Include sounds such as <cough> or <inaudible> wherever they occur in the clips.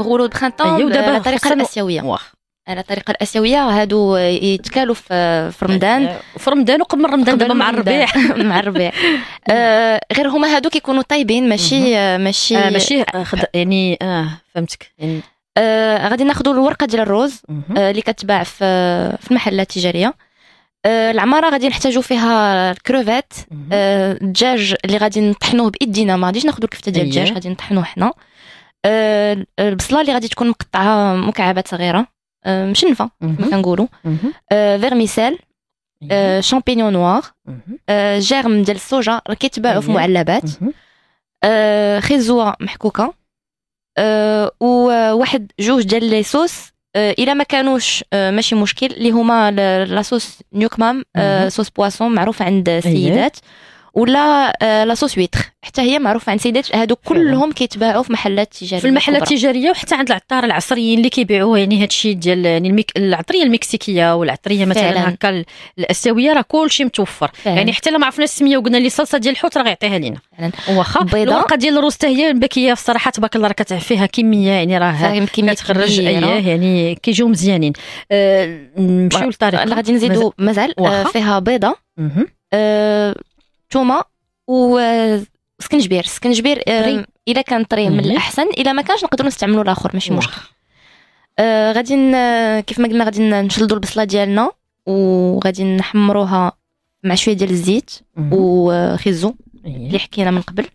غروب برينطون أيوة على الطريقه الاسيويه واخ على الطريقه الاسيويه هادو يتكالوا في رمضان أيوة. في رمضان وقبل رمضان دابا مع الربيع <laughs> مع الربيع <laughs> آه غير هما هادو كيكونوا طايبين آه، ماشي آه ماشي آه ماشي خد... يعني اه فهمتك يعني آه غادي ناخذوا الورقه ديال الروز آه، اللي آه كتباع في, في المحلات التجاريه آه، العماره غادي نحتاجو فيها الكروفيت آه، الدجاج اللي غادي نطحنوه بايدينا ما غاديش ناخذ الكفته ديال الدجاج غادي نطحنوه حنا آه، البصله اللي غادي تكون مقطعه مكعبات صغيره مشنفه كما كنقولوا فيرميسيل شامبينيون نوار جيرم ديال الصوجا راه كيتباعوا في معلبات خيزوه محكوكه وواحد جوج ديال لي صوص آه، الا ما كانوش آه، ماشي مشكل اللي هما لاصوص نيوكمام آه، صوص بواسون معروف عند أيوة. السيدات أيه. ولا آه، لاصوص ويتر حتى هي معروفه عند سيدات هادو كلهم كيتباعوا في محلات تجاريه في المحلات التجاريه وحتى عند العطار العصريين اللي كيبيعوه يعني هادشي ديال يعني الميك... العطريه المكسيكيه والعطريه مثلا هكا الاسيويه راه كلشي متوفر فعلا. يعني حتى ما عرفنا السميه وقلنا لي صلصه ديال الحوت راه غيعطيها لينا واخا الورقه ديال الروز حتى هي الباكيه الصراحه تبارك الله راه فيها كميه يعني راه كتخرج اياه يعني كيجيو مزيانين آه، نمشيو أه للطريق غادي نزيدو مازال آه، فيها بيضه ثومه آه، وسكنجبير سكنجبير آه، الا كان طري من الاحسن الا ما كانش نقدروا نستعملوا الاخر ماشي مشكل آه غادي كيف ما قلنا غادي نشلدوا البصله ديالنا وغادي نحمروها مع شويه ديال الزيت وخيزو آه، إيه. اللي حكينا من قبل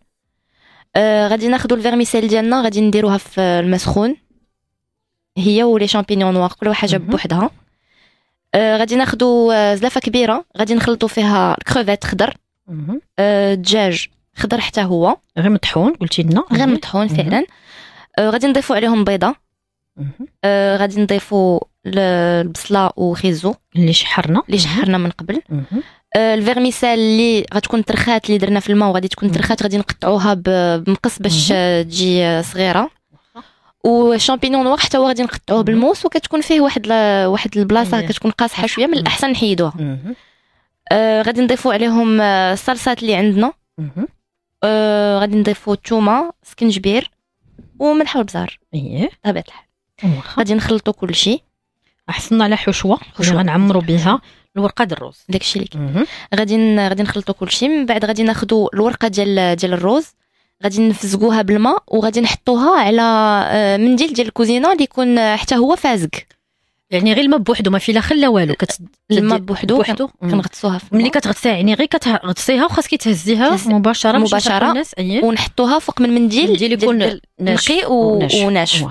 آه غادي ناخذوا الفيرميسيل ديالنا غادي نديروها في الماء سخون هي ولي شامبينيون نوار كل حاجه بوحدها آه غادي ناخذوا زلافه كبيره غادي نخلطوا فيها الكروفيت خضر آه، دجاج خضر حتى هو غير مطحون قلتي لنا غير مطحون فعلا آه، غادي نضيفوا عليهم بيضه آه، غادي نضيفوا البصله وخيزو اللي شحرنا اللي شحرنا من قبل الفيرميسال اللي غتكون ترخات اللي درنا في الماء وغادي تكون ترخات غادي نقطعوها بمقص باش تجي صغيره وشامبينيون نوار حتى هو غادي نقطعوه بالموس وكتكون فيه واحد واحد البلاصه كتكون قاصحه شويه من الاحسن نحيدوها آه غادي نضيفوا عليهم آه، الصلصات اللي عندنا آه غادي نضيفوا الثومه سكنجبير وملح والبزار ايه طبيعه الحال غادي نخلطوا كل شيء حصلنا على حشوه حشوه غنعمروا بها الورقه ديال الروز داكشي اللي غادي غادي نخلطوا كل شيء من بعد غادي ناخذوا الورقه ديال ديال الروز غادي نفزقوها بالماء وغادي نحطوها على آه، منديل ديال الكوزينه اللي يكون حتى هو فازق يعني غير الماء بوحدو ما في لا خل لا والو كت... الماء بوحدو كنغطسوها ملي كتغطسيها يعني غير كتغطسيها وخاصك تهزيها مباشره مباشره الناس أيه. ونحطوها فوق من منديل منديل يكون نقي وناشف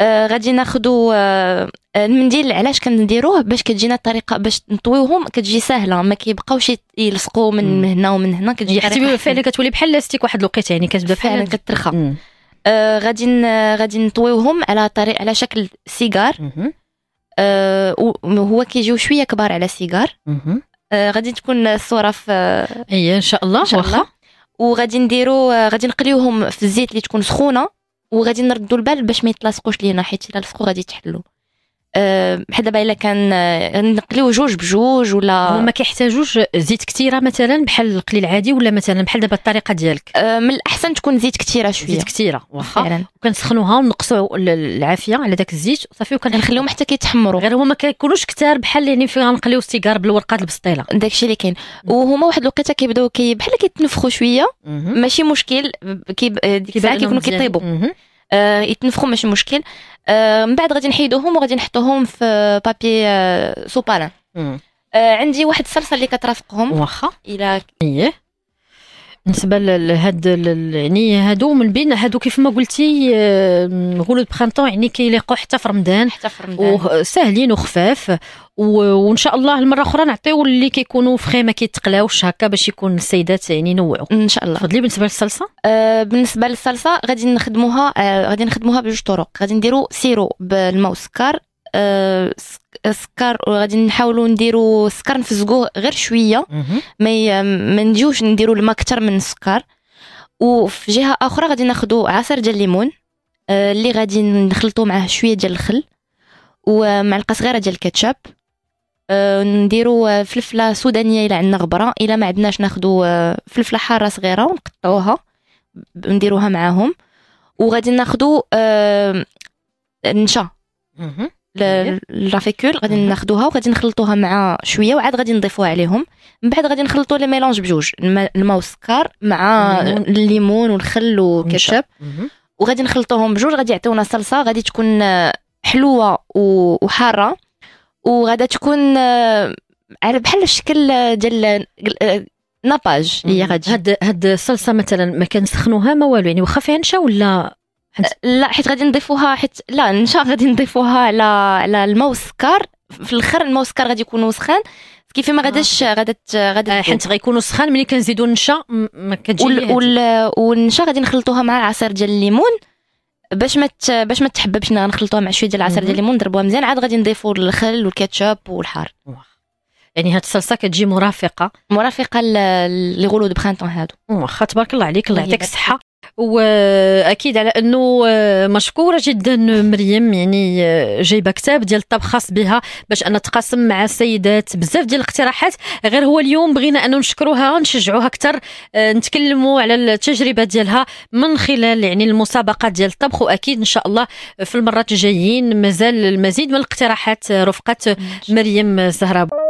آه غادي ناخذوا آه, آه، المنديل علاش كنديروه باش كتجينا الطريقه باش نطويوهم كتجي سهله ما كيبقاوش يلصقوا من هنا ومن هنا كتجي يعني حتى فعلا كتولي بحال لاستيك واحد الوقيته يعني كتبدا فعلا كترخى آه غادي غادي نطويوهم على طريق على شكل سيجار آه، وهو كيجيو شويه كبار على السيجار آه، غادي تكون الصوره في اي ان شاء الله ان شاء الله وغادي نديرو آه، غادي نقليوهم في الزيت اللي تكون سخونه وغادي نردو البال باش ما يتلاصقوش لينا حيت الا لصقوا غادي تحلوا أه، حدا الا كان أه، نقليو جوج بجوج ولا ما كيحتاجوش زيت كثيره مثلا بحال القلي العادي ولا مثلا بحال دابا الطريقه ديالك أه، من الاحسن تكون زيت كثيره شويه زيت كثيره واخا وكنسخنوها ونقصوا العافيه على داك الزيت صافي وكنخليهم حتى كيتحمروا غير هما ما كيكونوش كثار بحال يعني فين غنقليو السيجار بالورقه البسطيله داك الشيء اللي كاين وهما واحد الوقيته كيبداو كي بحال كيتنفخوا شويه ماشي مشكل كي ساعه كيكونوا كيطيبوا آه، يتنفخوا ماشي مشكل آه، من بعد غادي نحيدوهم وغادي نحطوهم في بابي آه، سوبالان عندي واحد الصلصه اللي كترافقهم واخا الى ايه بالنسبه لهاد يعني هادو من بين هادو كيف ما قلتي غولو آه، برانتون يعني كيليقوا حتى في رمضان حتى في رمضان وساهلين وخفاف وان شاء الله المره اخرى نعطيو اللي كيكونوا فخي ما كيتقلاوش هكا باش يكون السيدات يعني نوعوا ان شاء الله تفضلي بالنسبه للصلصه آه بالنسبه للصلصه غادي نخدموها آه غادي نخدموها بجوج طرق غادي نديرو سيرو بالماء والسكر آه، سكر وغادي نحاولوا نديروا سكر نفزقوه غير شويه ما ما نجيوش نديروا الماء اكثر من السكر وفي جهه اخرى غادي ناخذوا عصير ديال الليمون آه، اللي غادي نخلطوا معاه شويه ديال الخل ومعلقه صغيره ديال الكاتشب آه، نديروا فلفله سودانيه الا عندنا غبره الا ما عندناش ناخذوا فلفله حاره صغيره ونقطعوها نديروها معاهم وغادي ناخذوا نشا طيب. لا فيكول غادي ناخذوها وغادي نخلطوها مع شويه وعاد غادي نضيفوها عليهم من بعد غادي نخلطوا لي ميلونج بجوج الماء والسكر مع الليمون والخل والكاتشب وغادي نخلطوهم بجوج غادي يعطيونا صلصه غادي تكون حلوه وحاره وغادا تكون على بحال الشكل ديال ناباج هي غادي هاد هاد الصلصه مثلا ما كنسخنوها ما والو يعني واخا فيها نشا ولا لا حيت غادي نضيفوها حيت لا النشا غادي نضيفوها على على الموسكار في الاخر الموسكار غادي يكونوا سخان كيف ما غاداش آه. غادا غادا آه، حيت غيكونوا سخان ملي كنزيدوا النشا ما كتجي والنشا غادي نخلطوها مع العصير ديال الليمون باش ما باش ما تحببش نخلطوها مع شويه ديال العصير ديال الليمون نضربوها مزيان عاد غادي نضيفوا الخل والكاتشب والحار يعني هاد الصلصه كتجي مرافقه مرافقه لي غولو دو برينطون هادو واخا تبارك الله عليك الله طيب. يعطيك الصحه واكيد على انه آه، مشكوره جدا مريم يعني آه، جايبه كتاب ديال الطب خاص بها باش انا تقاسم مع السيدات بزاف ديال الاقتراحات غير هو اليوم بغينا انه نشكروها نشجعوها اكثر آه، نتكلموا على التجربه ديالها من خلال يعني المسابقه ديال الطبخ واكيد ان شاء الله في المرات الجايين مازال المزيد من الاقتراحات رفقه مريم زهراب